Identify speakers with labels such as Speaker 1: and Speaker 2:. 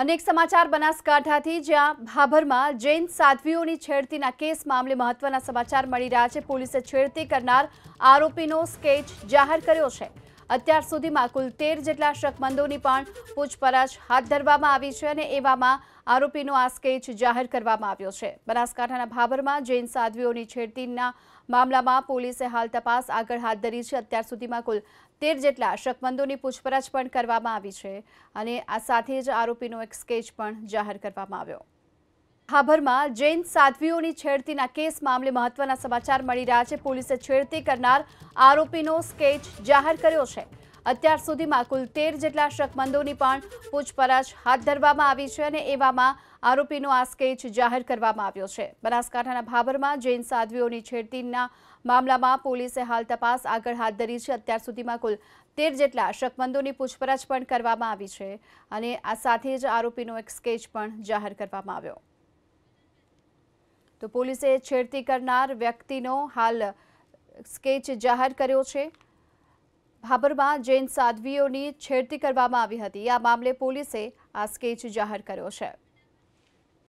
Speaker 1: અનેક સમાચાર બનાસકાંઠાથી જ્યાં ભાભરમાં જૈન સાધ્વીઓની છેડતીના કેસ મામલે મહત્વના સમાચાર મળી રહ્યા છે પોલીસે છેડતી કરનાર આરોપીનો સ્કેચ જાહેર કર્યો છે અત્યાર સુધીમાં કુલ તેર જેટલા શકમંદોની પણ પૂછપરછ હાથ ધરવામાં આવી છે અને એવામાં આરોપીનો આ સ્કેચ જાહેર કરવામાં આવ્યો છે બનાસકાંઠાના ભાભરમાં જૈન સાધ્વીઓની છેડતીના મામલામાં પોલીસે હાલ તપાસ આગળ હાથ ધરી છે અત્યાર સુધીમાં કુલ તેર જેટલા શકમંદોની પૂછપરછ પણ કરવામાં આવી છે અને આ સાથે જ આરોપીનો એક સ્કેચ પણ જાહેર કરવામાં આવ્યો હાભરમાં જૈન સાધ્વીઓની છેડતીના કેસ મામલે મહત્વના સમાચાર મળી રહ્યા છે પોલીસે છેડતી કરનાર આરોપીનો સ્કેચ જાહેર કર્યો છે અત્યાર સુધીમાં કુલ તેર જેટલા શકમંદોની પણ પૂછપરછ હાથ ધરવામાં આવી છે અને એવામાં આરોપીનો આ સ્કેચ જાહેર કરવામાં આવ્યો છે બનાસકાંઠાના ભાભરમાં જૈન સાધ્વીઓની છેડતીના મામલામાં પોલીસે હાલ તપાસ આગળ હાથ ધરી છે અત્યાર સુધીમાં કુલ તેર જેટલા શકમંદોની પૂછપરછ પણ કરવામાં આવી છે અને આ સાથે જ આરોપીનો એક સ્કેચ પણ જાહેર કરવામાં આવ્યો તો પોલીસે છેડતી કરનાર વ્યક્તિનો હાલ સ્કેચ જાહેર કર્યો છે ભાબરમાં જૈન સાધ્વીઓની છેડતી કરવામાં આવી હતી આ મામલે પોલીસે આ સ્કેચ જાહેર કર્યો છે